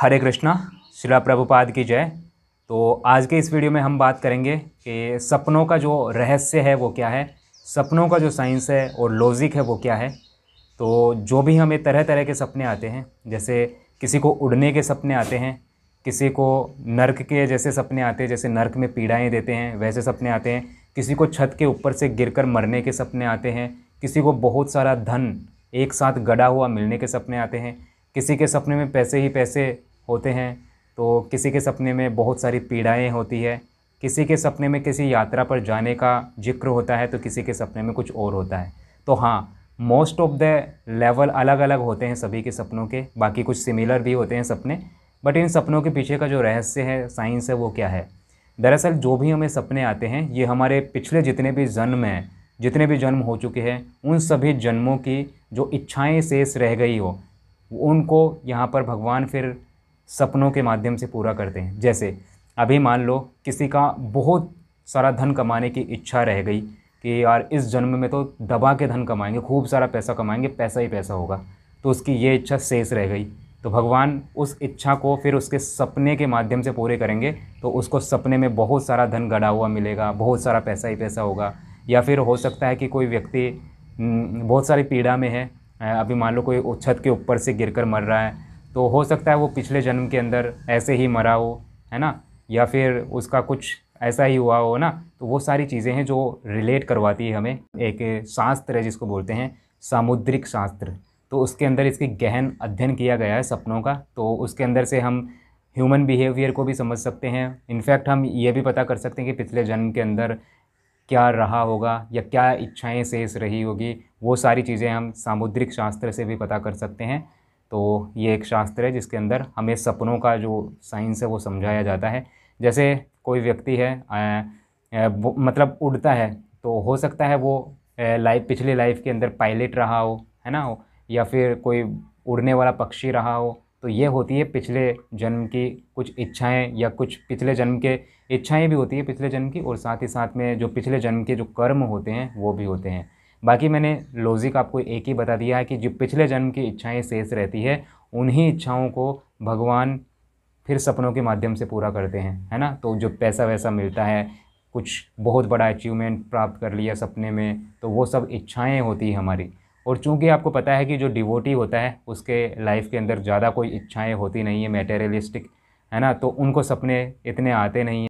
हरे कृष्णा शिला प्रभुपाद की जय तो आज के इस वीडियो में हम बात करेंगे कि सपनों का जो रहस्य है वो क्या है सपनों का जो साइंस है और लॉजिक है वो क्या है तो जो भी हमें तरह तरह के सपने आते हैं जैसे किसी को उड़ने के सपने आते हैं किसी को नर्क के जैसे सपने आते हैं जैसे नर्क में पीड़ाएँ देते हैं वैसे सपने आते हैं किसी को छत के ऊपर से गिरकर मरने के सपने आते हैं किसी को बहुत सारा धन एक साथ गड़ा हुआ मिलने के सपने आते हैं किसी के सपने में पैसे ही पैसे होते हैं तो किसी के सपने में बहुत सारी पीड़ाएँ होती है किसी के सपने में किसी यात्रा पर जाने का जिक्र होता है तो किसी के सपने में कुछ और होता है तो हाँ मोस्ट ऑफ द लेवल अलग अलग होते हैं सभी के सपनों के बाकी कुछ सिमिलर भी होते हैं सपने बट इन सपनों के पीछे का जो रहस्य है साइंस है वो क्या है दरअसल जो भी हमें सपने आते हैं ये हमारे पिछले जितने भी जन्म हैं जितने भी जन्म हो चुके हैं उन सभी जन्मों की जो इच्छाएं शेष रह गई हो उनको यहाँ पर भगवान फिर सपनों के माध्यम से पूरा करते हैं जैसे अभी मान लो किसी का बहुत सारा धन कमाने की इच्छा रह गई कि यार इस जन्म में तो दबा के धन कमाएंगे खूब सारा पैसा कमाएंगे पैसा ही पैसा होगा तो उसकी ये इच्छा शेष रह गई तो भगवान उस इच्छा को फिर उसके सपने के माध्यम से पूरे करेंगे तो उसको सपने में बहुत सारा धन गड़ा हुआ मिलेगा बहुत सारा पैसा ही पैसा होगा या फिर हो सकता है कि कोई व्यक्ति बहुत सारी पीड़ा में है अभी मान लो कोई छत के ऊपर से गिरकर मर रहा है तो हो सकता है वो पिछले जन्म के अंदर ऐसे ही मरा हो है ना या फिर उसका कुछ ऐसा ही हुआ हो ना तो वो सारी चीज़ें हैं जो रिलेट करवाती है हमें एक शास्त्र है जिसको बोलते हैं सामुद्रिक शास्त्र तो उसके अंदर इसके गहन अध्ययन किया गया है सपनों का तो उसके अंदर से हम ह्यूमन बिहेवियर को भी समझ सकते हैं इनफैक्ट हम ये भी पता कर सकते हैं कि पिछले जन्म के अंदर क्या रहा होगा या क्या इच्छाएं शेष रही होगी वो सारी चीज़ें हम सामुद्रिक शास्त्र से भी पता कर सकते हैं तो ये एक शास्त्र है जिसके अंदर हमें सपनों का जो साइंस है वो समझाया जाता है जैसे कोई व्यक्ति है आ, मतलब उड़ता है तो हो सकता है वो लाइफ पिछले लाइफ के अंदर पायलट रहा हो है ना हो या फिर कोई उड़ने वाला पक्षी रहा हो तो ये होती है पिछले जन्म की कुछ इच्छाएं या कुछ पिछले जन्म के इच्छाएं भी होती है पिछले जन्म की और साथ ही साथ में जो पिछले जन्म के जो कर्म होते हैं वो भी होते हैं बाकी मैंने लॉजिक आपको एक ही बता दिया है कि जो पिछले जन्म की इच्छाएं शेष रहती है उन्हीं इच्छाओं को भगवान फिर सपनों के माध्यम से पूरा करते हैं है ना तो जो पैसा वैसा मिलता है कुछ बहुत बड़ा अचीवमेंट प्राप्त कर लिया सपने में तो वो सब इच्छाएँ होती हैं हमारी और चूंकि आपको पता है कि जो डिवोटी होता है उसके लाइफ के अंदर ज़्यादा कोई इच्छाएं होती नहीं है मेटेरियलिस्टिक है ना तो उनको सपने इतने आते नहीं हैं